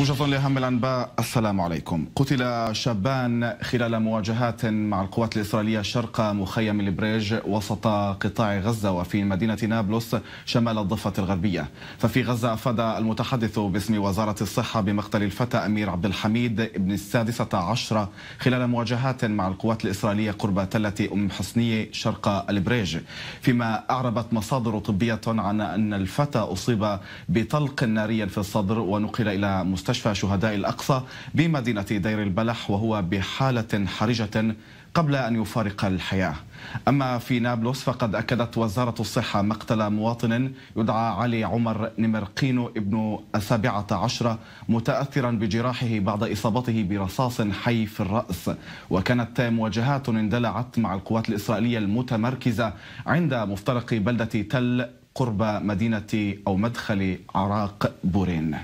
موجز لأهم الأنباء السلام عليكم قتل شابان خلال مواجهات مع القوات الإسرائيلية شرق مخيم البريج وسط قطاع غزة وفي مدينة نابلس شمال الضفة الغربية ففي غزة أفاد المتحدث باسم وزارة الصحة بمقتل الفتى أمير عبد الحميد ابن السادسة عشرة خلال مواجهات مع القوات الإسرائيلية قرب تلة أم حسنية شرق البريج فيما أعربت مصادر طبية عن أن الفتى أصيب بطلق ناري في الصدر ونقل إلى مستشفى مستشفى شهداء الأقصى بمدينة دير البلح وهو بحالة حرجة قبل أن يفارق الحياة أما في نابلس فقد أكدت وزارة الصحة مقتل مواطن يدعى علي عمر نمرقينو ابن السابعة عشرة متأثرا بجراحه بعد إصابته برصاص حي في الرأس وكانت مواجهات اندلعت مع القوات الإسرائيلية المتمركزة عند مفترق بلدة تل قرب مدينة أو مدخل عراق بورين